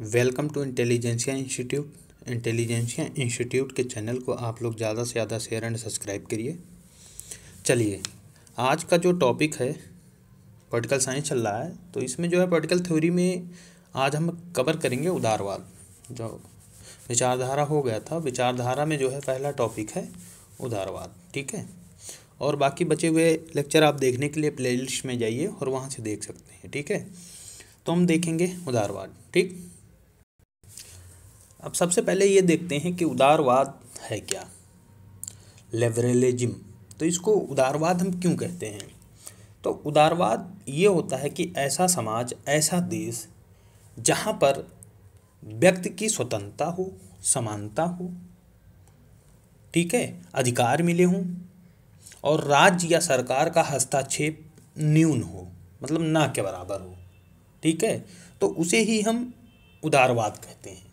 Welcome to Intelligentsia institute Intelligentsia institute के channel को आप लोग ज़्यादा से ज़्यादा शेयर एंड सब्सक्राइब करिए चलिए आज का जो टॉपिक है पोलिटिकल साइंस चल रहा है तो इसमें जो है पोलिटिकल थ्योरी में आज हम कवर करेंगे उदारवाद जो विचारधारा हो गया था विचारधारा में जो है पहला टॉपिक है उदारवाद ठीक है और बाकी बचे हुए लेक्चर आप देखने के लिए प्लेलिस्ट में जाइए और वहाँ से देख सकते हैं ठीक है तो हम देखेंगे उदारवाद ठीक अब सबसे पहले ये देखते हैं कि उदारवाद है क्या लेबरलिज्म तो इसको उदारवाद हम क्यों कहते हैं तो उदारवाद ये होता है कि ऐसा समाज ऐसा देश जहाँ पर व्यक्ति की स्वतंत्रता हो समानता हो ठीक है अधिकार मिले हों और राज्य या सरकार का हस्तक्षेप न्यून हो मतलब ना के बराबर हो ठीक है तो उसे ही हम उदारवाद कहते हैं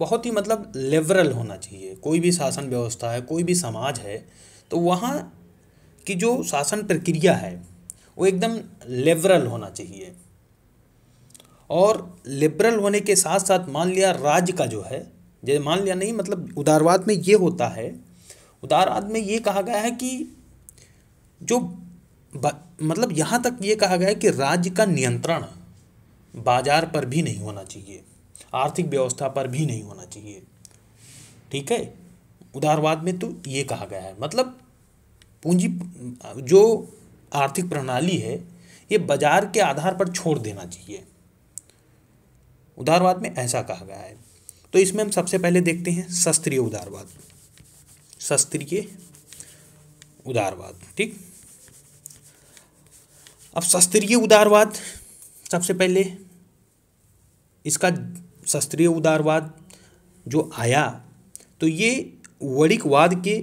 बहुत ही मतलब लिबरल होना चाहिए कोई भी शासन व्यवस्था है कोई भी समाज है तो वहाँ की जो शासन प्रक्रिया है वो एकदम लिबरल होना चाहिए और लिबरल होने के साथ साथ मान लिया राज्य का जो है जैसे मान लिया नहीं मतलब उदारवाद में ये होता है उदारवाद में ये कहा गया है कि जो मतलब यहाँ तक ये कहा गया है कि राज्य का नियंत्रण बाजार पर भी नहीं होना चाहिए आर्थिक व्यवस्था पर भी नहीं होना चाहिए ठीक है उदारवाद में तो ये कहा गया है मतलब पूंजी जो आर्थिक प्रणाली है ये बाजार के आधार पर छोड़ देना चाहिए उदारवाद में ऐसा कहा गया है तो इसमें हम सबसे पहले देखते हैं शास्त्रीय उदारवाद शास्त्रीय उदारवाद ठीक अब शास्त्रीय उदारवाद सबसे पहले इसका शास्त्रीय उदारवाद जो आया तो ये वणिकवाद के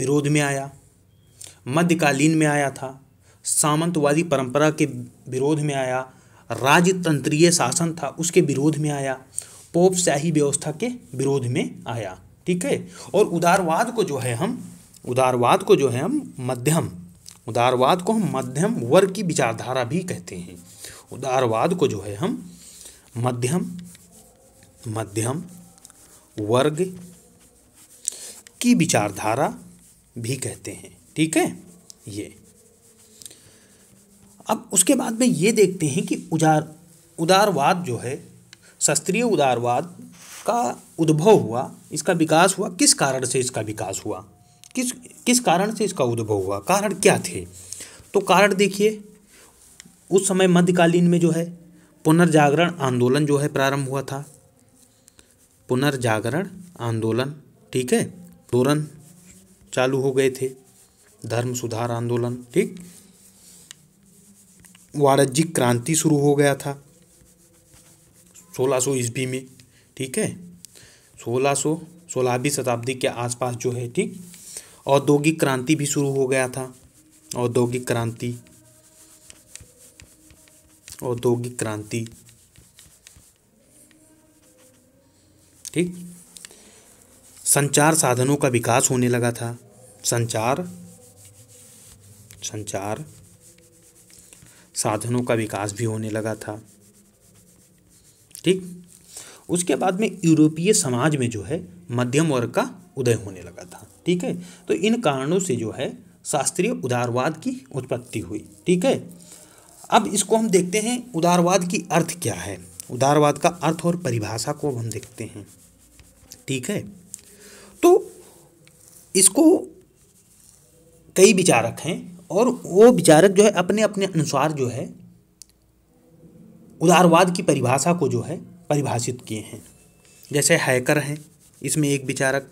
विरोध में आया मध्यकालीन में आया था सामंतवादी परंपरा के विरोध में आया राजतंत्रीय शासन था उसके विरोध में आया पोप शाही व्यवस्था के विरोध में आया ठीक है और उदारवाद को जो है हम उदारवाद को जो है हम मध्यम उदारवाद को हम मध्यम वर्ग की विचारधारा भी कहते हैं उदारवाद को जो है हम मध्यम मध्यम वर्ग की विचारधारा भी कहते हैं ठीक है ये अब उसके बाद में ये देखते हैं कि उजार उदारवाद जो है शास्त्रीय उदारवाद का उद्भव हुआ इसका विकास हुआ किस कारण से इसका विकास हुआ किस किस कारण से इसका उद्भव हुआ कारण क्या थे तो कारण देखिए उस समय मध्यकालीन में जो है पुनर्जागरण आंदोलन जो है प्रारंभ हुआ था पुनर्जागरण आंदोलन ठीक है आंदोलन चालू हो गए थे धर्म सुधार आंदोलन ठीक वाणिज्यिक क्रांति शुरू हो गया था 1600 सौ ईस्वी में ठीक है 1600 सौ सोलहवीं शताब्दी के आसपास जो है ठीक औद्योगिक क्रांति भी शुरू हो गया था औद्योगिक क्रांति औद्योगिक क्रांति ठीक संचार साधनों का विकास होने लगा था संचार संचार साधनों का विकास भी होने लगा था ठीक उसके बाद में यूरोपीय समाज में जो है मध्यम वर्ग का उदय होने लगा था ठीक है तो इन कारणों से जो है शास्त्रीय उदारवाद की उत्पत्ति हुई ठीक है अब इसको हम देखते हैं उदारवाद की अर्थ क्या है उदारवाद का अर्थ और परिभाषा को हम देखते हैं ठीक है तो इसको कई विचारक हैं और वो विचारक जो है अपने अपने अनुसार जो है उदारवाद की परिभाषा को जो है परिभाषित किए हैं जैसे हैकर हैं इसमें एक विचारक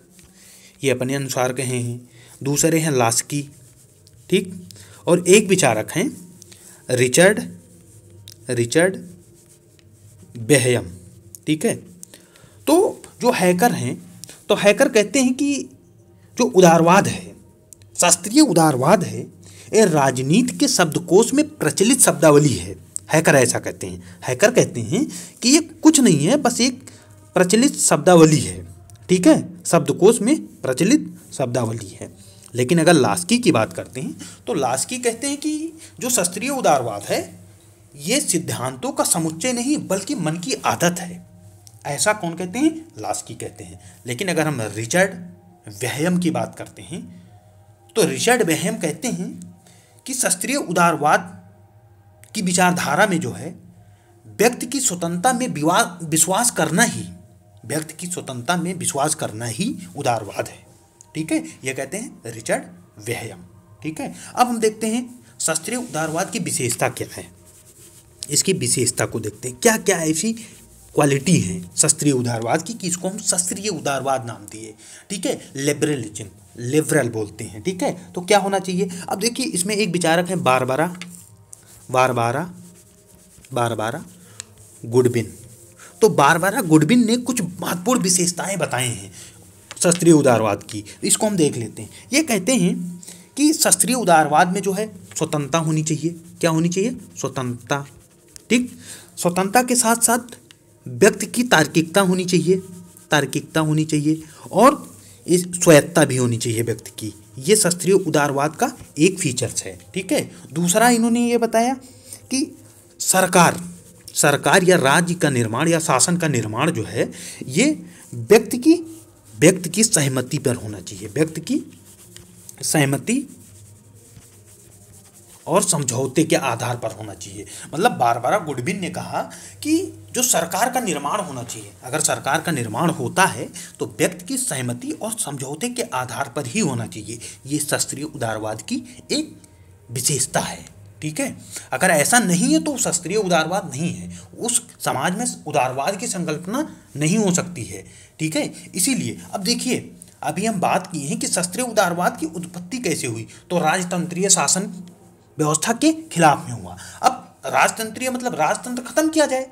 ये अपने अनुसार कहे हैं दूसरे हैं लास्की ठीक और एक विचारक हैं रिचर्ड रिचर्ड बेहयम ठीक है तो जो हैकर हैं तो हैकर कहते हैं कि जो उदारवाद है शास्त्रीय उदारवाद है ये राजनीति के शब्दकोश में प्रचलित शब्दावली है हैकर ऐसा कहते हैं हैकर कहते हैं कि ये कुछ नहीं है बस एक प्रचलित शब्दावली है ठीक है शब्दकोश में प्रचलित शब्दावली है लेकिन अगर लास्की की बात करते हैं तो लास्की कहते हैं कि जो शास्त्रीय उदारवाद है ये सिद्धांतों का समुच्चय नहीं बल्कि मन की आदत है ऐसा कौन कहते हैं लास्की कहते हैं लेकिन अगर हम रिचर्ड व्यहम की बात करते हैं तो रिचर्ड व्यहम कहते हैं कि शास्त्रीय उदारवाद की विचारधारा में जो है व्यक्ति की स्वतंत्रता में विश्वास करना ही व्यक्ति की स्वतंत्रता में विश्वास करना ही उदारवाद है ठीक है ये कहते हैं रिचर्ड व्ययम ठीक है अब हम देखते हैं शास्त्रीय उदारवाद की विशेषता क्या है इसकी विशेषता को देखते हैं क्या क्या ऐसी क्वालिटी है शास्त्रीय उदारवाद की कि इसको हम शास्त्रीय उदारवाद नाम दिए ठीक है लिबरलिज्म लिबरल बोलते हैं ठीक है तो क्या होना चाहिए अब देखिए इसमें एक विचारक है बार बारा बार बारा बार बारा गुडबिन तो बार बारा गुडबिन ने कुछ महत्वपूर्ण विशेषताएं बताए हैं शास्त्रीय उदारवाद की इसको हम देख लेते हैं ये कहते हैं कि शास्त्रीय उदारवाद में जो है स्वतंत्रता होनी चाहिए क्या होनी चाहिए स्वतंत्रता ठीक स्वतंत्रता के साथ साथ व्यक्ति की तार्किकता होनी चाहिए तार्किकता होनी चाहिए और इस स्वायत्ता भी होनी चाहिए व्यक्ति की ये शास्त्रीय उदारवाद का एक फीचर्स है ठीक है दूसरा इन्होंने ये बताया कि सरकार सरकार या राज्य का निर्माण या शासन का निर्माण जो है ये व्यक्ति की व्यक्ति की सहमति पर होना चाहिए व्यक्ति की सहमति और समझौते के आधार पर होना चाहिए मतलब बार बार गुडबिन ने कहा कि जो सरकार का निर्माण होना चाहिए अगर सरकार का निर्माण होता है तो व्यक्ति की सहमति और समझौते के आधार पर ही होना चाहिए ये शास्त्रीय उदारवाद की एक विशेषता है ठीक है अगर ऐसा नहीं है तो शास्त्रीय उदारवाद नहीं है उस समाज में उदारवाद की संकल्पना नहीं हो सकती है ठीक है इसीलिए अब देखिए अभी हम बात किए हैं कि शस्त्रीय उदारवाद की उत्पत्ति कैसे हुई तो राजतंत्रीय शासन व्यवस्था के खिलाफ में हुआ अब राजतंत्रीय मतलब राजतंत्र खत्म किया जाए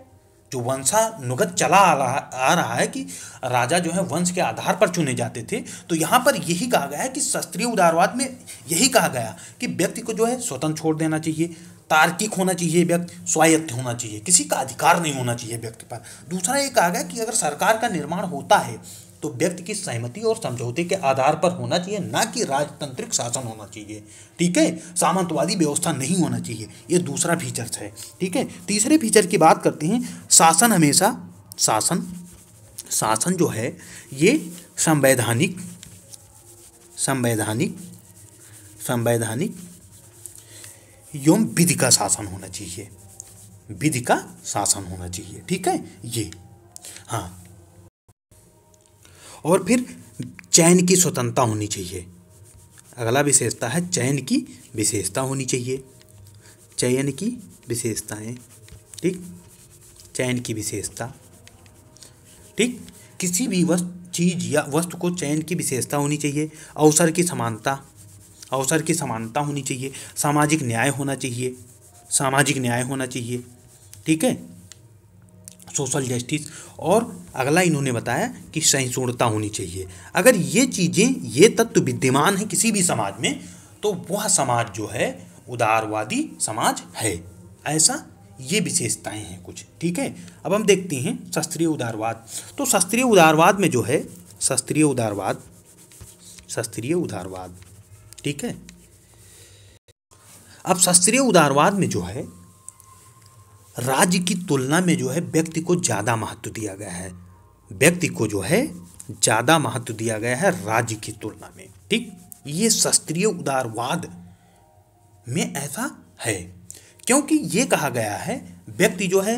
जो वंशानुगत चला आ रहा आ रहा है कि राजा जो है वंश के आधार पर चुने जाते थे तो यहाँ पर यही कहा गया है कि शस्त्रीय उदारवाद में यही कहा गया कि व्यक्ति को जो है स्वतंत्र छोड़ देना चाहिए तार्किक होना चाहिए व्यक्ति स्वायत्त होना चाहिए किसी का अधिकार नहीं होना चाहिए व्यक्ति पर दूसरा ये कहा गया कि अगर सरकार का निर्माण होता है तो व्यक्ति की सहमति और समझौते के आधार पर होना चाहिए ना कि राजतंत्रिक शासन होना चाहिए ठीक है सामंतवादी व्यवस्था नहीं होना चाहिए ये दूसरा फीचर्स है ठीक है तीसरे फीचर की बात करते हैं शासन हमेशा शासन शासन जो है ये संवैधानिक संवैधानिक संवैधानिक एवं विधि का शासन होना चाहिए विधि का शासन होना चाहिए ठीक है ये हाँ और फिर चयन की स्वतंत्रता होनी चाहिए अगला विशेषता है चयन की विशेषता होनी चाहिए चयन की विशेषताएं ठीक चयन की विशेषता ठीक किसी भी वस्तु चीज या वस्तु को चयन की विशेषता होनी चाहिए अवसर की समानता अवसर की समानता होनी चाहिए सामाजिक न्याय होना चाहिए सामाजिक न्याय होना चाहिए ठीक है सोशल जस्टिस और अगला इन्होंने बताया कि सहिष्णुता होनी चाहिए अगर ये चीज़ें ये तत्व विद्यमान है किसी भी समाज में तो वह समाज जो है उदारवादी समाज है ऐसा ये विशेषताएं हैं कुछ ठीक है अब हम देखते हैं शास्त्रीय उदारवाद तो शास्त्रीय उदारवाद में जो है शास्त्रीय उदारवाद शास्त्रीय उदारवाद ठीक है अब शास्त्रीय उदारवाद में जो है राज्य की तुलना में जो है व्यक्ति को ज़्यादा महत्व दिया गया है व्यक्ति को जो है ज़्यादा महत्व दिया गया है राज्य की तुलना में ठीक ये शास्त्रीय उदारवाद में ऐसा है क्योंकि ये कहा गया है व्यक्ति जो है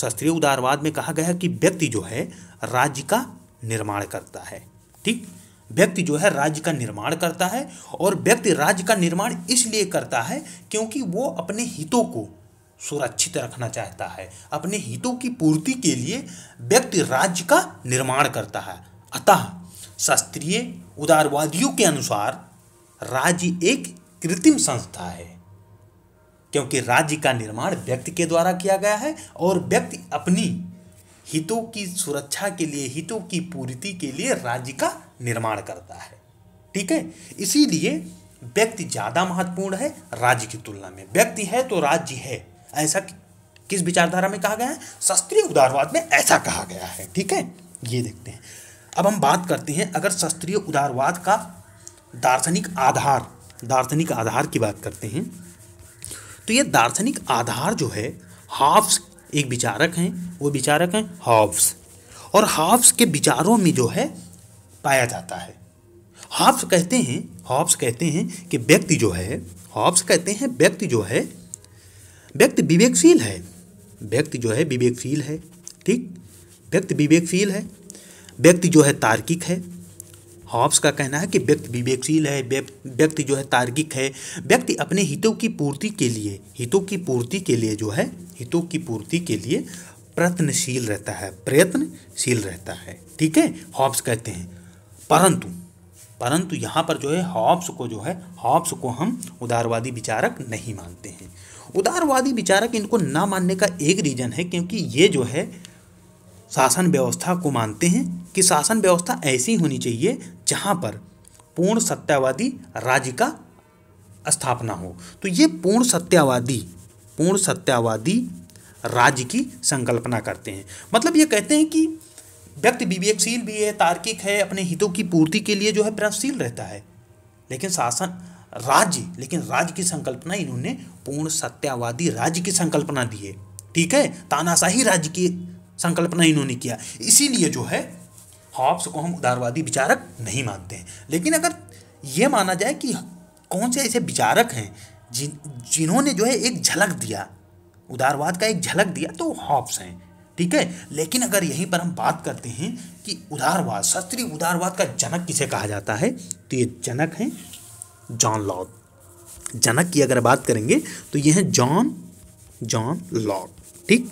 शास्त्रीय उदारवाद में कहा गया है कि व्यक्ति जो है राज्य का निर्माण करता है ठीक व्यक्ति जो है राज्य का निर्माण करता है और व्यक्ति राज्य का निर्माण इसलिए करता है क्योंकि वो अपने हितों को सुरक्षित रखना चाहता है अपने हितों की पूर्ति के लिए व्यक्ति राज्य का निर्माण करता है अतः शास्त्रीय उदारवादियों के अनुसार राज्य एक कृत्रिम संस्था है क्योंकि राज्य का निर्माण व्यक्ति के द्वारा किया गया है और व्यक्ति अपनी हितों की सुरक्षा के लिए हितों की पूर्ति के लिए राज्य का निर्माण करता है ठीक है इसीलिए व्यक्ति ज़्यादा महत्वपूर्ण है राज्य की तुलना में व्यक्ति है तो राज्य है ऐसा किस विचारधारा में कहा गया है शास्त्रीय उदारवाद में ऐसा कहा गया है ठीक है ये देखते हैं अब हम बात करते हैं अगर शास्त्रीय उदारवाद का दार्शनिक आधार दार्शनिक आधार की बात करते हैं तो ये दार्शनिक आधार जो है हाफ्स एक विचारक हैं वो विचारक हैं हाफ्स और हाफ्स के विचारों में जो है पाया जाता है हाफ्स कहते हैं हाफ्स कहते हैं कि व्यक्ति जो है हाफ्स कहते हैं व्यक्ति जो है व्यक्ति विवेकशील है व्यक्ति जो है विवेकशील है ठीक व्यक्ति विवेकशील है व्यक्ति जो है तार्किक है हॉब्स का कहना है कि व्यक्ति विवेकशील है व्यक्ति जो है तार्किक है व्यक्ति अपने हितों की पूर्ति के लिए हितों की पूर्ति के लिए जो है हितों की पूर्ति के लिए प्रयत्नशील रहता है प्रयत्नशील रहता है ठीक है हॉब्स कहते हैं परंतु परंतु यहाँ पर जो है हॉब्स को जो है हॉब्स को हम उदारवादी विचारक नहीं मानते हैं उदारवादी विचारक इनको ना मानने का एक रीज़न है क्योंकि ये जो है शासन व्यवस्था को मानते हैं कि शासन व्यवस्था ऐसी होनी चाहिए जहाँ पर पूर्ण सत्यावादी राज्य का स्थापना हो तो ये पूर्ण सत्यावादी पूर्ण सत्यावादी राज्य की संकल्पना करते हैं मतलब ये कहते हैं कि व्यक्ति विवेकशील भी है तार्किक है अपने हितों की पूर्ति के लिए जो है प्रयत्नशील रहता है लेकिन शासन राज्य लेकिन राज्य की संकल्पना इन्होंने पूर्ण सत्यावादी राज्य की संकल्पना दी है ठीक है तानाशाही राज्य की संकल्पना इन्होंने किया इसीलिए जो है हॉब्स को हम उदारवादी विचारक नहीं मानते हैं लेकिन अगर ये माना जाए कि कौन से ऐसे विचारक हैं जिन जिन्होंने जो है एक झलक दिया उदारवाद का एक झलक दिया तो हॉब्स हैं ठीक है लेकिन अगर यहीं पर हम बात करते हैं कि उदारवाद शास्त्रीय उदारवाद का जनक किसे कहा जाता है तो ये जनक हैं जॉन लॉक जनक की अगर बात करेंगे तो ये हैं जॉन जॉन लॉक ठीक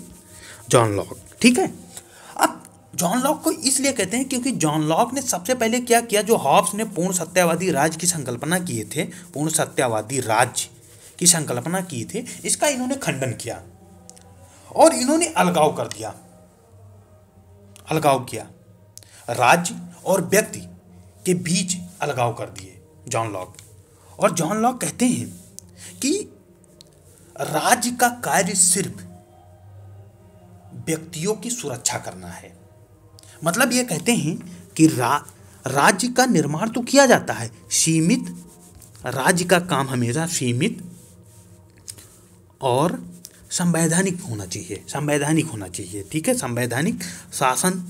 जॉन लॉक ठीक है अब जॉन लॉक को इसलिए कहते हैं क्योंकि जॉन लॉक ने सबसे पहले क्या किया जो हॉब्स ने पूर्ण सत्यावादी राज्य की संकल्पना किए थे पूर्ण सत्यावादी राज्य की संकल्पना किए थे इसका इन्होंने खंडन किया और इन्होंने अलगाव कर दिया अलगाव किया राज्य और व्यक्ति के बीच अलगाव कर दिए जॉन लॉक और जॉन लॉक कहते हैं कि राज्य का कार्य सिर्फ व्यक्तियों की सुरक्षा करना है मतलब ये कहते हैं कि रा राज्य का निर्माण तो किया जाता है सीमित राज्य का काम हमेशा सीमित और संवैधानिक होना चाहिए संवैधानिक होना चाहिए ठीक है संवैधानिक शासन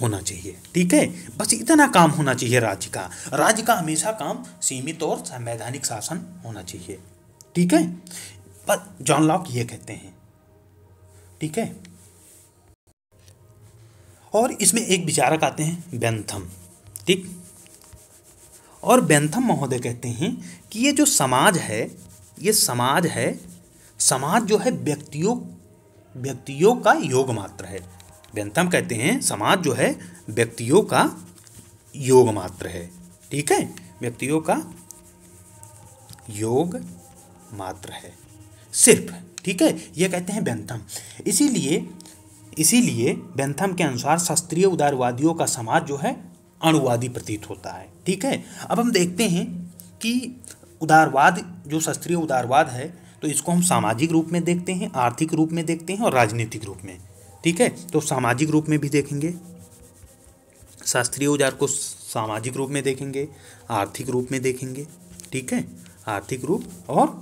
होना चाहिए ठीक है बस इतना काम होना चाहिए राज्य का राज्य का हमेशा काम सीमित और संवैधानिक शासन होना चाहिए ठीक है पर जॉन लॉक ये कहते हैं ठीक है और इसमें एक विचारक आते हैं बेंथम ठीक और बेंथम महोदय कहते हैं कि ये जो समाज है ये समाज है समाज जो है व्यक्तियों व्यक्तियों का योग मात्र है बेंथम कहते हैं समाज जो है व्यक्तियों का योग मात्र है ठीक है व्यक्तियों का योग मात्र है सिर्फ ठीक है ये कहते हैं बेंथम इसीलिए इसीलिए बेंथम के अनुसार शास्त्रीय उदारवादियों का समाज जो है अणुवादी प्रतीत होता है ठीक है अब हम देखते हैं कि उदारवाद जो शास्त्रीय उदारवाद है तो इसको हम सामाजिक रूप में देखते हैं आर्थिक रूप में देखते हैं और राजनीतिक रूप में ठीक है तो सामाजिक रूप में भी देखेंगे शास्त्रीय उदार को सामाजिक रूप में देखेंगे आर्थिक रूप में देखेंगे ठीक है आर्थिक रूप और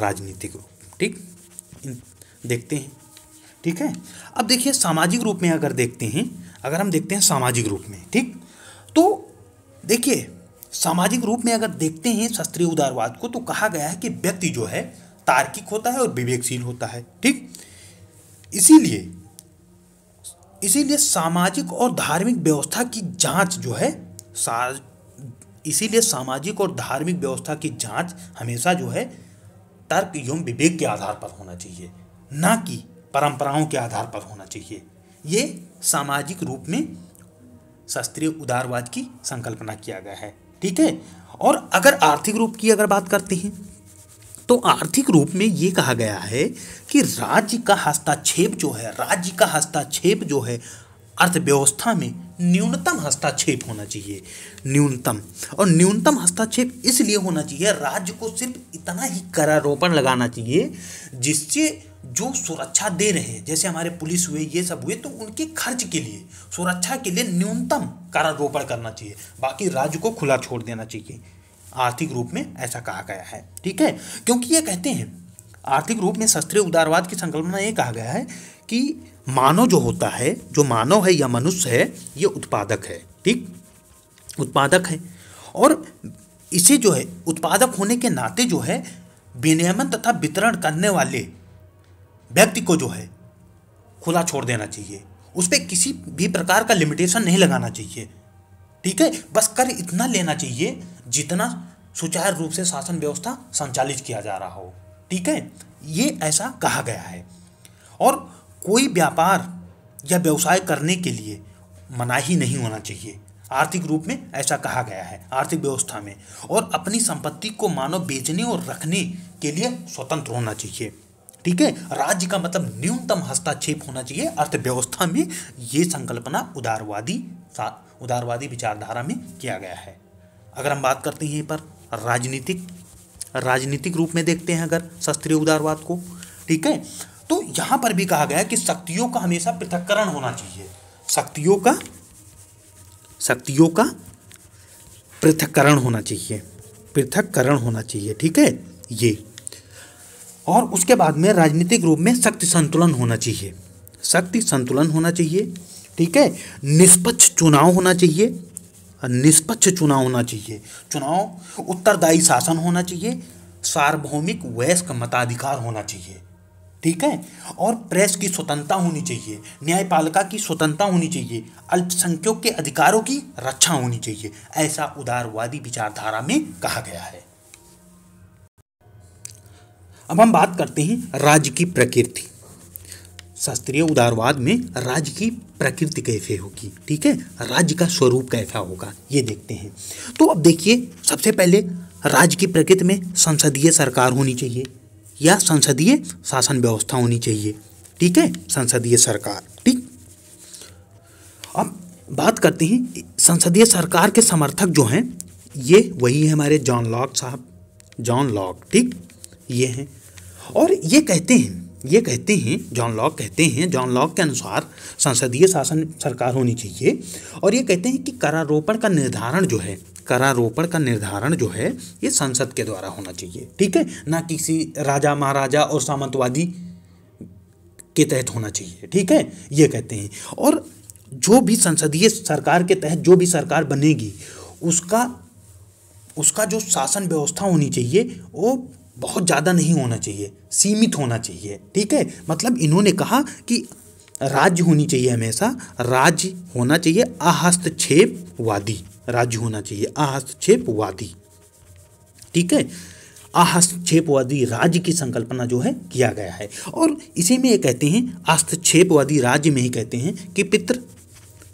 राजनीतिक रूप ठीक देखते हैं ठीक है अब देखिए सामाजिक रूप में अगर देखते हैं अगर हम देखते हैं सामाजिक रूप में ठीक तो देखिए सामाजिक रूप में अगर देखते हैं शास्त्रीय उदारवाद को तो कहा गया है कि व्यक्ति जो है तार्किक होता है और विवेकशील होता है ठीक इसीलिए इसीलिए सामाजिक और धार्मिक व्यवस्था की जांच जो है इसीलिए सामाजिक और धार्मिक व्यवस्था की जांच हमेशा जो है तर्क एवं विवेक के आधार पर होना चाहिए ना कि परंपराओं के आधार पर होना चाहिए ये सामाजिक रूप में शास्त्रीय उदारवाद की संकल्पना किया गया है ठीक है और अगर आर्थिक रूप की अगर बात करते हैं तो आर्थिक रूप में ये कहा गया है कि राज्य का हस्ताक्षेप जो है राज्य का हस्ताक्षेप जो है अर्थव्यवस्था में न्यूनतम हस्ताक्षेप होना चाहिए न्यूनतम और न्यूनतम हस्ताक्षेप इसलिए होना चाहिए राज्य को सिर्फ इतना ही करारोपण लगाना चाहिए जिससे जो सुरक्षा दे रहे हैं जैसे हमारे पुलिस हुए ये सब हुए तो उनके खर्च के लिए सुरक्षा के लिए न्यूनतम करारोपण करना चाहिए बाकी राज्य को खुला छोड़ देना चाहिए आर्थिक रूप में ऐसा कहा गया है ठीक है क्योंकि ये कहते हैं आर्थिक रूप में शस्त्रीय उदारवाद की संकल्पना ये कहा गया है कि मानव जो होता है जो मानव है या मनुष्य है ये उत्पादक है ठीक उत्पादक है और इसे जो है उत्पादक होने के नाते जो है विनियमन तथा वितरण करने वाले व्यक्ति को जो है खुला छोड़ देना चाहिए उस पर किसी भी प्रकार का लिमिटेशन नहीं लगाना चाहिए ठीक है बस कर इतना लेना चाहिए जितना सुचारू रूप से शासन व्यवस्था संचालित किया जा रहा हो ठीक है ये ऐसा कहा गया है और कोई व्यापार या व्यवसाय करने के लिए मनाही नहीं होना चाहिए आर्थिक रूप में ऐसा कहा गया है आर्थिक व्यवस्था में और अपनी संपत्ति को मानव बेचने और रखने के लिए स्वतंत्र होना चाहिए ठीक है राज्य का मतलब न्यूनतम हस्तक्षेप होना चाहिए अर्थव्यवस्था में ये संकल्पना उदारवादी उदारवादी विचारधारा में किया गया है अगर हम बात करते हैं यहीं पर राजनीतिक राजनीतिक रूप में देखते हैं अगर शास्त्रीय उदारवाद को ठीक है तो यहां पर भी कहा गया कि शक्तियों का हमेशा पृथककरण होना चाहिए शक्तियों का शक्तियों का पृथककरण होना चाहिए पृथककरण होना चाहिए ठीक है ये और उसके बाद में राजनीतिक रूप में शक्ति संतुलन होना चाहिए शक्ति संतुलन होना चाहिए ठीक है निष्पक्ष चुनाव होना चाहिए निष्पक्ष चुनाव होना चाहिए चुनाव उत्तरदायी शासन होना चाहिए सार्वभौमिक वयस्क मताधिकार होना चाहिए ठीक है और प्रेस की स्वतंत्रता होनी चाहिए न्यायपालिका की स्वतंत्रता होनी चाहिए अल्पसंख्यक के अधिकारों की रक्षा होनी चाहिए ऐसा उदारवादी विचारधारा में कहा गया है अब हम बात करते हैं राज्य की प्रकृति शास्त्रीय उदारवाद में राज्य की प्रकृति कैसे होगी ठीक है राज्य का स्वरूप कैसा होगा ये देखते हैं तो अब देखिए सबसे पहले राज्य की प्रकृति में संसदीय सरकार होनी चाहिए या संसदीय शासन व्यवस्था होनी चाहिए ठीक है संसदीय सरकार ठीक अब बात करते हैं संसदीय सरकार के समर्थक जो हैं ये वही है हमारे जॉन लॉक साहब जॉन लॉक ठीक ये हैं और ये कहते हैं ये कहते हैं जॉन लॉक कहते हैं जॉन लॉक के अनुसार संसदीय शासन सरकार होनी चाहिए और ये कहते हैं कि करारोपण का निर्धारण जो है करारोपण का निर्धारण जो है ये संसद के द्वारा होना चाहिए ठीक है ना किसी राजा महाराजा और सामंतवादी के तहत होना चाहिए ठीक है ये कहते हैं और जो भी संसदीय सरकार के तहत जो भी सरकार बनेगी उसका उसका जो शासन व्यवस्था होनी चाहिए वो बहुत ज़्यादा नहीं होना चाहिए सीमित होना चाहिए ठीक है मतलब इन्होंने कहा कि राज्य होनी चाहिए हमेशा राज्य होना चाहिए अहस्तक्षेपवादी राज्य होना चाहिए आहस्तक्षेपवादी ठीक है आहस्तक्षेपवादी राज्य की संकल्पना जो है किया गया है और इसी में ये कहते हैं आस्तक्षेपवादी राज्य में ही कहते हैं कि पितृ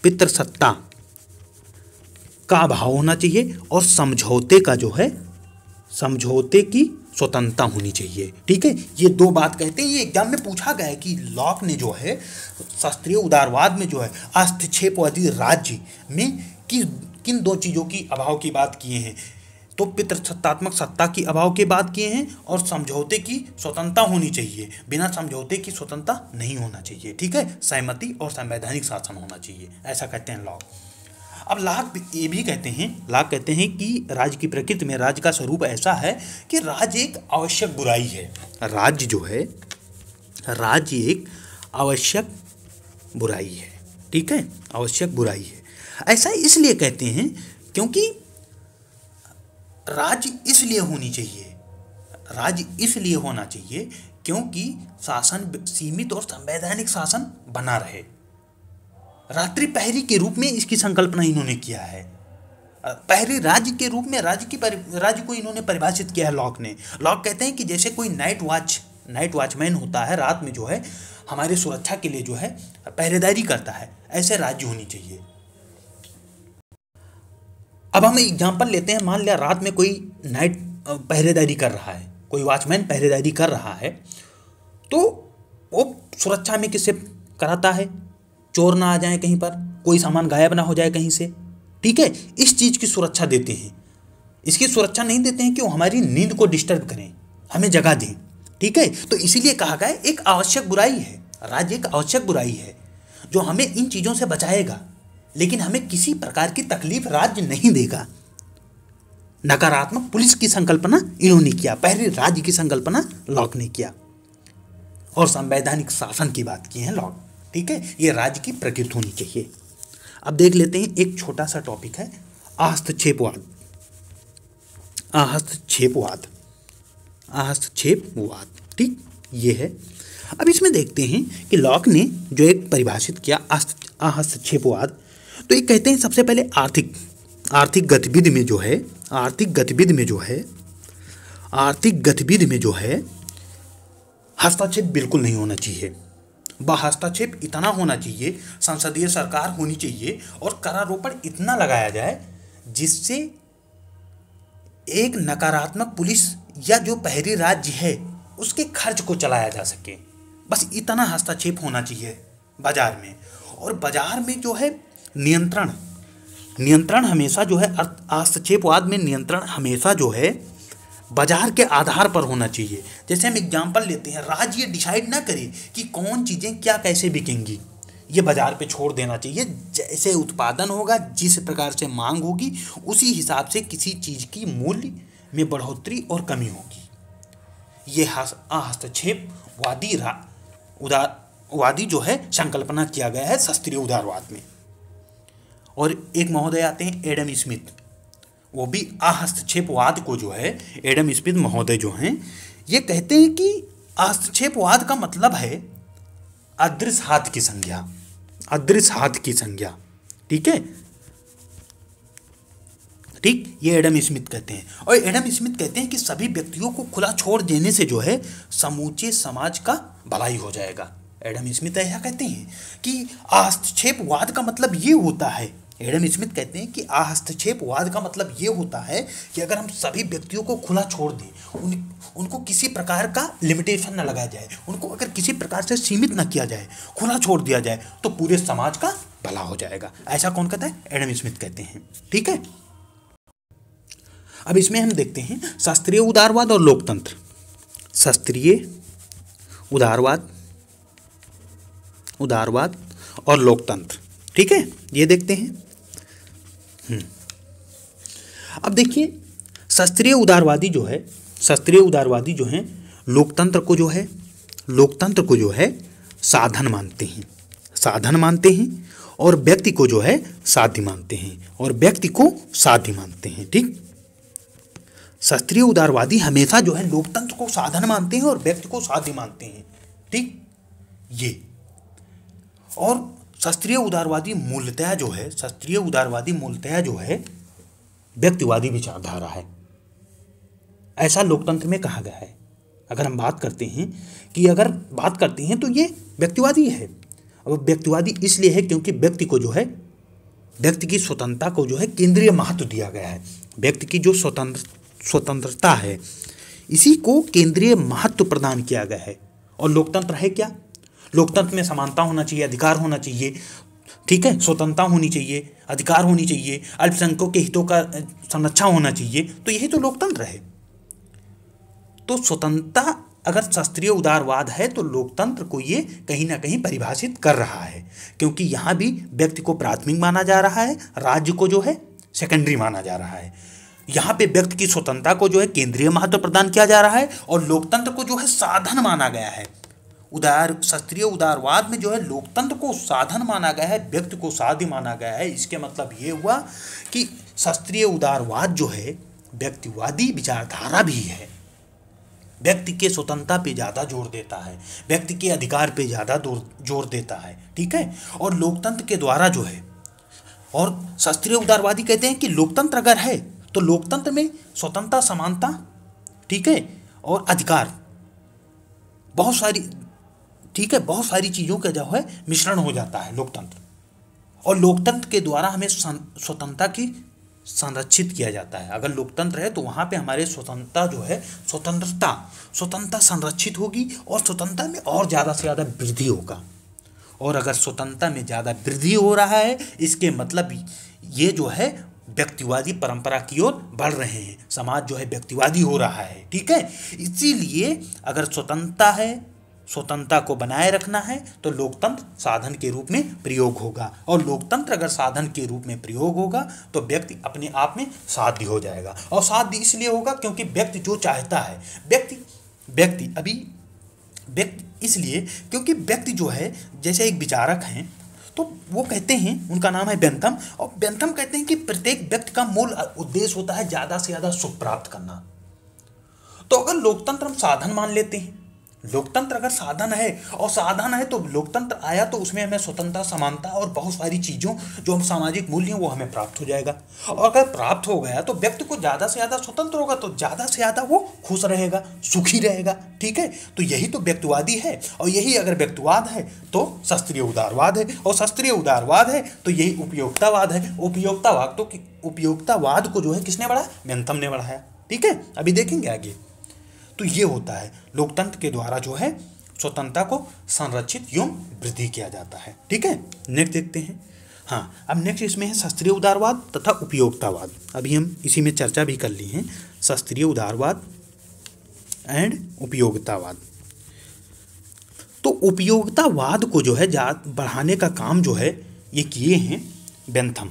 पितृसत्ता का अभाव होना चाहिए और समझौते का जो है समझौते की स्वतंत्रता होनी चाहिए ठीक है ये दो बात कहते हैं ये एग्जाम में पूछा गया है कि लॉक ने जो है शास्त्रीय उदारवाद में जो है हस्तक्षेपवादी राज्य में कि किन दो चीज़ों की अभाव की बात किए हैं तो पितृसत्तात्मक सत्ता की अभाव की बात किए हैं और समझौते की स्वतंत्रता होनी चाहिए बिना समझौते की स्वतंत्रता नहीं होना चाहिए ठीक है सहमति और संवैधानिक शासन होना चाहिए ऐसा कहते हैं लॉ अब लाभ ये भी कहते हैं लाभ कहते हैं कि राज की प्रकृति में राज का स्वरूप ऐसा है कि राज एक आवश्यक बुराई है राज्य जो है राज्य एक आवश्यक बुराई है ठीक है आवश्यक बुराई है ऐसा इसलिए कहते हैं क्योंकि राज इसलिए होनी चाहिए राज इसलिए होना चाहिए क्योंकि शासन सीमित और संवैधानिक शासन बना रहे रात्रि पहरी के रूप में इसकी संकल्पना इन्होंने किया है पहरी राज्य के रूप में राज्य की राज्य को इन्होंने परिभाषित किया है लॉक ने लॉक कहते हैं कि जैसे कोई नाइट वॉच नाइट वॉचमैन होता है रात में जो है हमारी सुरक्षा के लिए जो है पहरेदारी करता है ऐसे राज्य होनी चाहिए अब हम एग्जाम्पल लेते हैं मान लिया रात में कोई नाइट पहरेदारी कर रहा है कोई वॉचमैन पहरेदारी कर रहा है तो वो सुरक्षा में किसे कराता है चोर ना आ जाए कहीं पर कोई सामान गायब ना हो जाए कहीं से ठीक है इस चीज़ की सुरक्षा देते हैं इसकी सुरक्षा नहीं देते हैं कि वो हमारी नींद को डिस्टर्ब करें हमें जगा दें ठीक है तो इसीलिए कहा गया एक आवश्यक बुराई है राज्य एक आवश्यक बुराई है जो हमें इन चीज़ों से बचाएगा लेकिन हमें किसी प्रकार की तकलीफ राज्य नहीं देगा नकारात्मक पुलिस की संकल्पना इन्होंने किया पहले राज्य की संकल्पना लॉक ने किया और संवैधानिक शासन की बात की है लॉक ठीक है ये राज्य की प्रकृति होनी चाहिए अब देख लेते हैं एक छोटा सा टॉपिक है आहस्तक्षेपवाद आहस्तक्षेपवाद आहस्तक्षेपवाद ठीक ये है अब इसमें देखते हैं कि लॉक ने जो एक परिभाषित किया आहस्तक्षेपवाद तो ये कहते हैं सबसे पहले आर्थिक आर्थिक गतिविधि में जो है आर्थिक गतिविधि में जो है आर्थिक गतिविधि में जो है हस्ताक्षेप बिल्कुल नहीं होना चाहिए व हस्ताक्षेप इतना होना चाहिए संसदीय सरकार होनी चाहिए और करारोपण इतना लगाया जाए जिससे एक नकारात्मक पुलिस या जो पहरी राज्य है उसके खर्च को चलाया जा सके बस इतना हस्ताक्षेप होना चाहिए बाजार में और बाजार में जो है नियंत्रण नियंत्रण हमेशा जो है हस्तक्षेपवाद में नियंत्रण हमेशा जो है बाजार के आधार पर होना चाहिए जैसे हम एग्जाम्पल लेते हैं राज्य ये डिसाइड ना करे कि कौन चीज़ें क्या कैसे बिकेंगी ये बाज़ार पे छोड़ देना चाहिए जैसे उत्पादन होगा जिस प्रकार से मांग होगी उसी हिसाब से किसी चीज़ की मूल्य में बढ़ोतरी और कमी होगी ये हस्तक्षेप वादी रा उदार वादी जो है संकल्पना किया गया है शास्त्रीय उदारवाद में और एक महोदय आते हैं एडम स्मिथ वो भी आहस्तक्षेपवाद को जो है एडम स्मिथ महोदय जो हैं ये कहते हैं कि आहस्तक्षेपवाद का मतलब है अदृश्य हाथ की संज्ञा अदृश्य हाथ की संज्ञा ठीक है ठीक ये एडम स्मिथ कहते हैं और एडम स्मिथ कहते हैं कि सभी व्यक्तियों को खुला छोड़ देने से जो है समूचे समाज का भलाई हो जाएगा एडम स्मिथ ऐसा कहते हैं कि आस्तक्षेपवाद का मतलब ये होता है एडम स्मिथ कहते हैं कि आहस्तक्षेपवाद का मतलब ये होता है कि अगर हम सभी व्यक्तियों को खुला छोड़ दें उन उनको किसी प्रकार का लिमिटेशन ना लगाया जाए उनको अगर किसी प्रकार से सीमित ना किया जाए खुला छोड़ दिया जाए तो पूरे समाज का भला हो जाएगा ऐसा कौन कहता है एडम स्मिथ कहते हैं ठीक है अब इसमें हम देखते हैं शास्त्रीय उदारवाद और लोकतंत्र शास्त्रीय उदारवाद उदारवाद और लोकतंत्र ठीक है ये देखते हैं हम्म। अब देखिए शास्त्रीय उदारवादी जो है शास्त्रीय उदारवादी जो हैं लोकतंत्र को जो है लोकतंत्र को जो है साधन मानते हैं साधन मानते हैं और व्यक्ति को जो है साध्य मानते हैं और व्यक्ति को साध्य मानते हैं ठीक शास्त्रीय उदारवादी हमेशा जो है लोकतंत्र को साधन मानते हैं और व्यक्ति को साध्य मानते हैं ठीक ये और शास्त्रीय उदारवादी मूलतया जो है शास्त्रीय उदारवादी मूलतया जो है व्यक्तिवादी विचारधारा है ऐसा लोकतंत्र में कहा गया है अगर हम बात करते हैं कि अगर बात करते हैं तो ये व्यक्तिवादी है अब व्यक्तिवादी इसलिए है क्योंकि व्यक्ति को जो है व्यक्ति की स्वतंत्रता को जो है केंद्रीय महत्व दिया गया है व्यक्ति की जो स्वतंत्र स्वतंत्रता है इसी को केंद्रीय महत्व प्रदान किया गया है और लोकतंत्र है क्या लोकतंत्र में समानता होना चाहिए अधिकार होना चाहिए ठीक है स्वतंत्रता होनी चाहिए अधिकार होनी चाहिए अल्पसंख्यकों के हितों का संरक्षण होना चाहिए तो यही तो लोकतंत्र है तो स्वतंत्रता अगर शास्त्रीय उदारवाद है तो लोकतंत्र को ये कहीं ना कहीं परिभाषित कर रहा है क्योंकि यहाँ भी व्यक्ति को प्राथमिक माना जा रहा है राज्य को जो है सेकेंडरी माना जा रहा है यहाँ पे व्यक्ति की स्वतंत्रता को जो है केंद्रीय महत्व प्रदान किया जा रहा है और लोकतंत्र को जो है साधन माना गया है उदार शास्त्रीय उदारवाद में जो है लोकतंत्र को साधन माना गया है व्यक्ति को साध्य माना गया है इसके मतलब ये हुआ कि शास्त्रीय उदारवाद जो है व्यक्तिवादी विचारधारा भी है व्यक्ति के स्वतंत्रता पे ज़्यादा जोर देता है व्यक्ति के अधिकार पे ज़्यादा जोर देता है ठीक है और लोकतंत्र के द्वारा जो है और शास्त्रीय उदारवादी कहते हैं कि लोकतंत्र अगर है तो लोकतंत्र में स्वतंत्रता समानता ठीक है और अधिकार बहुत सारी ठीक है बहुत सारी चीज़ों का जो है मिश्रण हो जाता है लोकतंत्र और लोकतंत्र के द्वारा हमें स्वतंत्रता की संरक्षित किया जाता है अगर लोकतंत्र है तो वहाँ पे हमारे स्वतंत्रता जो है स्वतंत्रता स्वतंत्रता संरक्षित होगी और स्वतंत्रता में और ज़्यादा से ज़्यादा वृद्धि होगा और अगर स्वतंत्रता में ज़्यादा वृद्धि हो रहा है इसके मतलब ये जो है व्यक्तिवादी परंपरा की ओर बढ़ रहे हैं समाज जो है व्यक्तिवादी हो रहा है ठीक है इसीलिए अगर स्वतंत्रता है स्वतंत्रता को बनाए रखना है तो लोकतंत्र साधन के रूप में प्रयोग होगा और लोकतंत्र अगर साधन के रूप में प्रयोग होगा तो व्यक्ति अपने आप में साध्य हो जाएगा और साध्य इसलिए होगा क्योंकि व्यक्ति जो चाहता है व्यक्ति व्यक्ति अभी व्यक्ति इसलिए क्योंकि व्यक्ति जो है जैसे एक विचारक हैं तो वो कहते हैं उनका नाम है बेंथम और बेंथम कहते हैं कि प्रत्येक व्यक्ति का मूल उद्देश्य होता है ज़्यादा से ज़्यादा सुख प्राप्त करना तो अगर लोकतंत्र हम साधन मान लेते हैं लोकतंत्र अगर साधन है और साधन है तो लोकतंत्र आया तो उसमें हमें स्वतंत्रता समानता और बहुत सारी चीज़ों जो हम सामाजिक मूल्य हैं वो हमें प्राप्त हो जाएगा और अगर प्राप्त हो गया तो व्यक्ति को ज़्यादा से ज़्यादा स्वतंत्र होगा तो ज़्यादा से ज़्यादा वो खुश रहेगा सुखी रहेगा ठीक है तो यही तो व्यक्तिवादी है और यही अगर व्यक्तिवाद है तो शास्त्रीय उदारवाद है और शास्त्रीय उदारवाद है तो यही उपयोगितावाद है उपयोगितावाद तो उपयोगितावाद को जो है किसने बढ़ाया मेंथम ने बढ़ाया ठीक है अभी देखेंगे आगे तो ये होता है लोकतंत्र के द्वारा जो है स्वतंत्रता को संरक्षित एवं वृद्धि किया जाता है ठीक है नेक्स्ट देखते हैं हाँ अब नेक्स्ट इसमें है शास्त्रीय उदारवाद तथा उपयोगतावाद अभी हम इसी में चर्चा भी कर ली है शास्त्रीय उदारवाद एंड उपयोगितावाद तो उपयोगितावाद को जो है जात बढ़ाने का काम जो है ये किए हैं बेंथम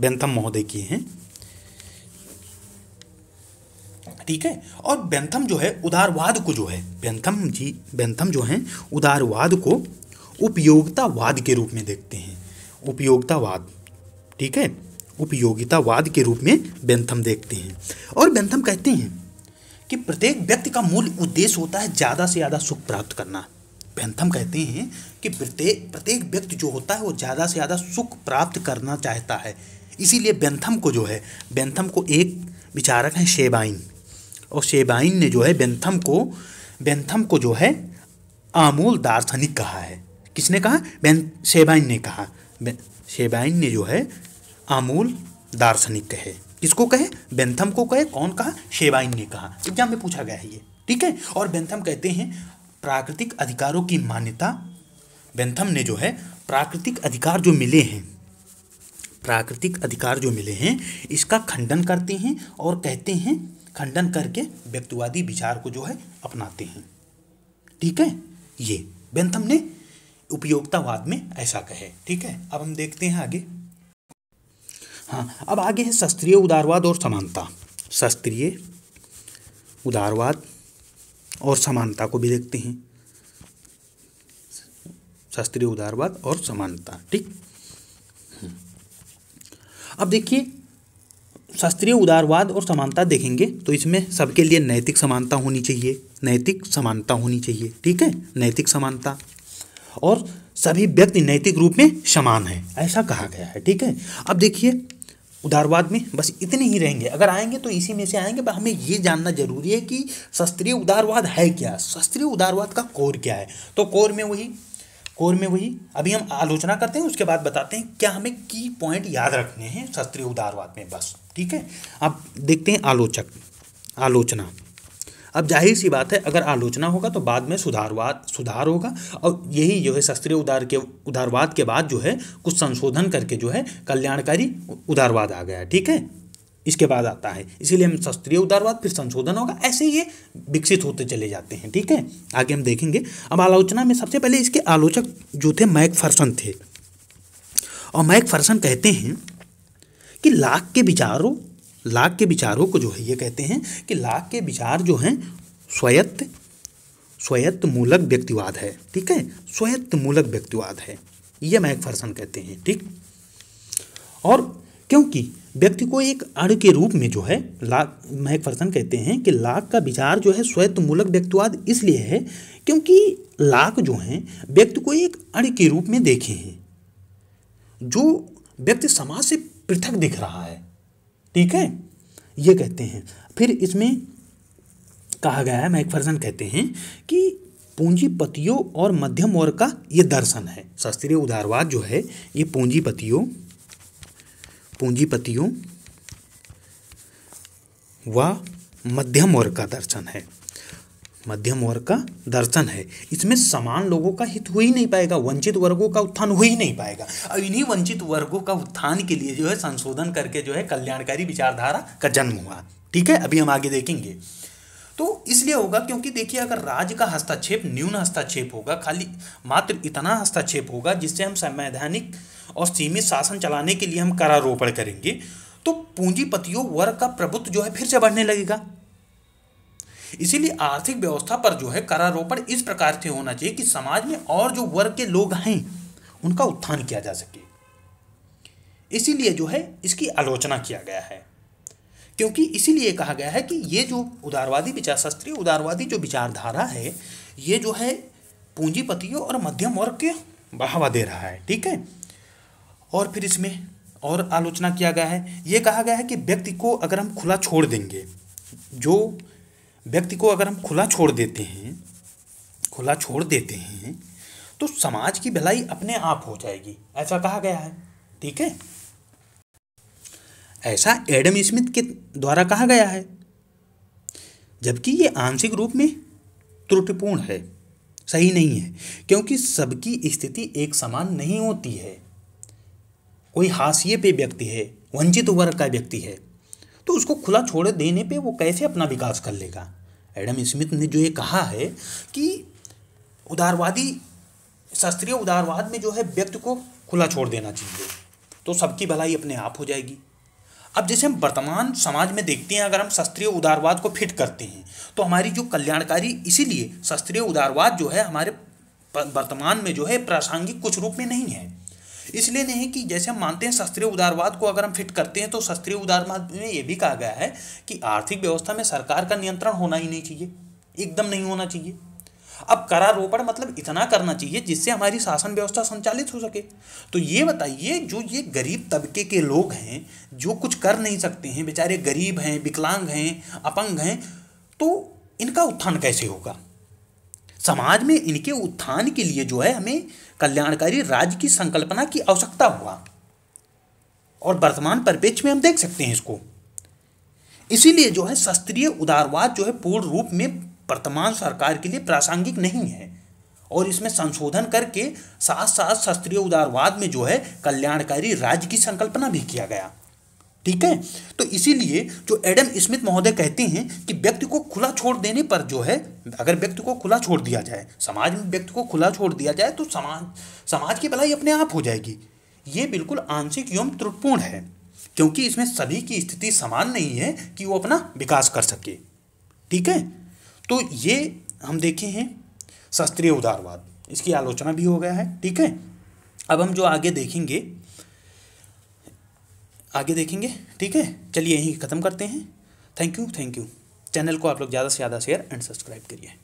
बेंथम महोदय किए हैं ठीक है और बेंथम जो है उदारवाद को जो है बेंथम जी बेंथम जो है उदारवाद को उपयोगितावाद के रूप में देखते हैं उपयोगितावाद ठीक है उपयोगितावाद के रूप में बेंथम देखते हैं और बेंथम कहते हैं कि प्रत्येक व्यक्ति का मूल उद्देश्य होता है ज़्यादा से ज़्यादा सुख प्राप्त करना बेंथम कहते हैं कि प्रत्येक प्रत्येक व्यक्ति जो होता है वो ज़्यादा से ज़्यादा सुख प्राप्त करना चाहता है इसीलिए बेंथम को जो है बेंथम को एक विचारक हैं शेबाइन और शेबाइन ने जो है बेंथम को बेंथम को जो है आमूल दार्शनिक कहा है किसने कहा बें शेबाइन ने कहा शेबाइन ने जो है आमूल दार्शनिक कहे किसको कहे बेंथम को कहे कौन कहा शेबाइन ने कहा एग्जाम में पूछा गया है ये ठीक है और बेंथम कहते हैं प्राकृतिक अधिकारों की मान्यता बेंथम ने जो है प्राकृतिक अधिकार जो मिले हैं प्राकृतिक अधिकार जो मिले हैं इसका खंडन करते हैं और कहते हैं खंडन करके व्यक्तिवादी विचार को जो है अपनाते हैं ठीक है ये बेंथम ने उपयोगितावाद में ऐसा कहे ठीक है अब हम देखते हैं आगे हाँ अब आगे है शास्त्रीय उदारवाद और समानता शास्त्रीय उदारवाद और समानता को भी देखते हैं शास्त्रीय उदारवाद और समानता ठीक अब देखिए शास्त्रीय उदारवाद और समानता देखेंगे तो इसमें सबके लिए नैतिक समानता होनी चाहिए नैतिक समानता होनी चाहिए ठीक है नैतिक समानता और सभी व्यक्ति नैतिक रूप में समान है ऐसा कहा गया है ठीक है अब देखिए उदारवाद में बस इतने ही रहेंगे अगर आएंगे तो इसी में से आएंगे पर हमें ये जानना जरूरी है कि शास्त्रीय उदारवाद है क्या शास्त्रीय उदारवाद का कोर क्या है तो कोर में वही कोर में वही अभी हम आलोचना करते हैं उसके बाद बताते हैं क्या हमें की पॉइंट याद रखने हैं शास्त्रीय उदारवाद में बस ठीक है अब देखते हैं आलोचक आलोचना अब जाहिर सी बात है अगर आलोचना होगा तो बाद में सुधारवाद सुधार होगा और यही जो है शास्त्रीय उदार के उदारवाद के बाद जो है कुछ संशोधन करके जो है कल्याणकारी उदारवाद आ गया ठीक है इसके बाद आता है इसीलिए हम शास्त्रीय उदारवाद फिर संशोधन होगा ऐसे ये विकसित होते चले जाते हैं ठीक है आगे हम देखेंगे अब आलोचना में सबसे पहले इसके आलोचक जो थे मैक फर्सन थे और मैक फर्सन कहते हैं कि लाख के विचारों लाख के विचारों को जो है ये कहते हैं कि लाख के विचार जो हैं स्वयत् स्वयत् मूलक व्यक्तिवाद है ठीक है स्वयत् मूलक व्यक्तिवाद है ये मैक फर्सन कहते हैं ठीक और क्योंकि व्यक्ति को एक अड़ के रूप में जो है लाक महक फर्सन कहते हैं कि लाक का विचार जो है मूलक व्यक्तिवाद इसलिए है क्योंकि लाक जो हैं व्यक्ति को एक अड़ के रूप में देखे हैं जो व्यक्ति समाज से पृथक दिख रहा है ठीक है ये कहते हैं फिर इसमें कहा गया है महक फर्सन कहते हैं कि पूंजीपतियों और मध्यम वर्ग का ये दर्शन है शास्त्रीय उदारवाद जो है ये पूंजीपतियों पूंजीपतियों व मध्यम वर्ग का दर्शन है मध्यम वर्ग का दर्शन है इसमें समान लोगों का हित हो ही नहीं पाएगा वंचित वर्गों का उत्थान हो ही नहीं पाएगा अब इन्हीं वंचित वर्गों का उत्थान के लिए जो है संशोधन करके जो है कल्याणकारी विचारधारा का जन्म हुआ ठीक है अभी हम आगे देखेंगे तो इसलिए होगा क्योंकि देखिए अगर राज्य का हस्ताक्षेप न्यून हस्ताक्षेप होगा खाली मात्र इतना हस्ताक्षेप होगा जिससे हम संवैधानिक और सीमित शासन चलाने के लिए हम करारोपण करेंगे तो पूंजीपतियों वर्ग का प्रभुत्व जो है फिर से बढ़ने लगेगा इसीलिए आर्थिक व्यवस्था पर जो है करारोपण इस प्रकार से होना चाहिए कि समाज में और जो वर्ग के लोग हैं उनका उत्थान किया जा सके इसीलिए जो है इसकी आलोचना किया गया है क्योंकि इसीलिए कहा गया है कि ये जो उदारवादी विचारशास्त्री उदारवादी जो विचारधारा है ये जो है पूंजीपतियों और मध्यम वर्ग के बढ़ावा दे रहा है ठीक है और फिर इसमें और आलोचना किया गया है ये कहा गया है कि व्यक्ति को अगर हम खुला छोड़ देंगे जो व्यक्ति को अगर हम खुला छोड़ देते हैं खुला छोड़ देते हैं तो समाज की भलाई अपने आप हो जाएगी ऐसा कहा गया है ठीक है ऐसा एडम स्मिथ के द्वारा कहा गया है जबकि ये आंशिक रूप में त्रुटिपूर्ण है सही नहीं है क्योंकि सबकी स्थिति एक समान नहीं होती है कोई हाशिए पे व्यक्ति है वंचित वर्ग का व्यक्ति है तो उसको खुला छोड़ देने पे वो कैसे अपना विकास कर लेगा एडम स्मिथ ने जो ये कहा है कि उदारवादी शास्त्रीय उदारवाद में जो है व्यक्ति को खुला छोड़ देना चाहिए तो सबकी भलाई अपने आप हो जाएगी अब जैसे हम वर्तमान समाज में देखते हैं अगर हम शास्त्रीय उदारवाद को फिट करते हैं तो हमारी जो कल्याणकारी इसीलिए शास्त्रीय उदारवाद जो है हमारे वर्तमान में जो है प्रासंगिक कुछ रूप में नहीं है इसलिए नहीं कि जैसे हम मानते हैं शास्त्रीय उदारवाद को अगर हम फिट करते हैं तो शास्त्रीय उदारवाद में ये भी कहा गया है कि आर्थिक व्यवस्था में सरकार का नियंत्रण होना ही नहीं चाहिए एकदम नहीं होना चाहिए अब करारोपण मतलब इतना करना चाहिए जिससे हमारी शासन व्यवस्था संचालित हो सके तो ये बताइए जो ये गरीब तबके के लोग हैं जो कुछ कर नहीं सकते हैं बेचारे गरीब हैं विकलांग हैं अपंग हैं तो इनका उत्थान कैसे होगा समाज में इनके उत्थान के लिए जो है हमें कल्याणकारी राज्य की संकल्पना की आवश्यकता हुआ और वर्तमान परिपेक्ष में हम देख सकते हैं इसको इसीलिए जो है शास्त्रीय उदारवाद जो है पूर्ण रूप में वर्तमान सरकार के लिए प्रासंगिक नहीं है और इसमें संशोधन करके साथ साथ शास्त्रीय उदारवाद में जो है कल्याणकारी राज्य की संकल्पना भी किया गया ठीक है तो इसीलिए जो एडम स्मिथ महोदय कहते हैं कि व्यक्ति को खुला छोड़ देने पर जो है अगर व्यक्ति को खुला छोड़ दिया जाए समाज में व्यक्ति को खुला छोड़ दिया जाए तो समाज समाज की भलाई अपने आप हो जाएगी ये बिल्कुल आंशिक एवं त्रुटपूर्ण है क्योंकि इसमें सभी की स्थिति समान नहीं है कि वो अपना विकास कर सके ठीक है तो ये हम देखे हैं शास्त्रीय उदारवाद इसकी आलोचना भी हो गया है ठीक है अब हम जो आगे देखेंगे आगे देखेंगे ठीक है चलिए यहीं ख़त्म करते हैं thank you thank you channel को आप लोग ज़्यादा से ज़्यादा शेयर एंड सब्सक्राइब करिए